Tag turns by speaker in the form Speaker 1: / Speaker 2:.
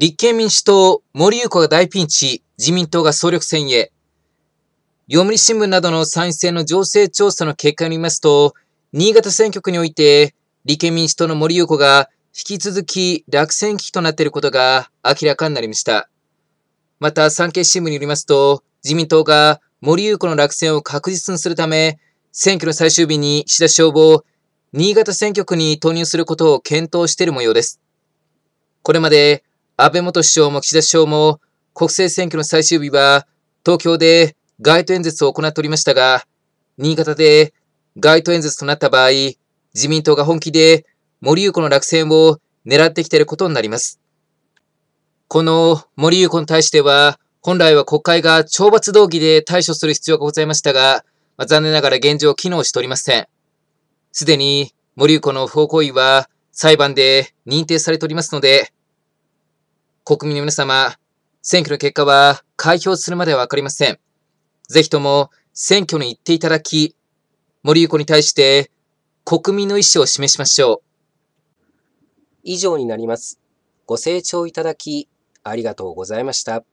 Speaker 1: 立憲民主党、森友子が大ピンチ、自民党が総力戦へ。読売新聞などの参院選の情勢調査の結果によりますと、新潟選挙区において、立憲民主党の森友子が引き続き落選危機となっていることが明らかになりました。また、産経新聞によりますと、自民党が森友子の落選を確実にするため、選挙の最終日に岸田消防、新潟選挙区に投入することを検討している模様です。これまで、安倍元首相も岸田首相も国政選挙の最終日は東京で街頭演説を行っておりましたが、新潟で街頭演説となった場合、自民党が本気で森友子の落選を狙ってきていることになります。この森友子に対しては、本来は国会が懲罰動議で対処する必要がございましたが、まあ、残念ながら現状機能しておりません。すでに森友子の不法行為は裁判で認定されておりますので、国民の皆様、選挙の結果は開票するまではわかりません。ぜひとも選挙に行っていただき、森ゆ子に対して国民の意思を示しましょう。
Speaker 2: 以上になります。ご清聴いただき、ありがとうございました。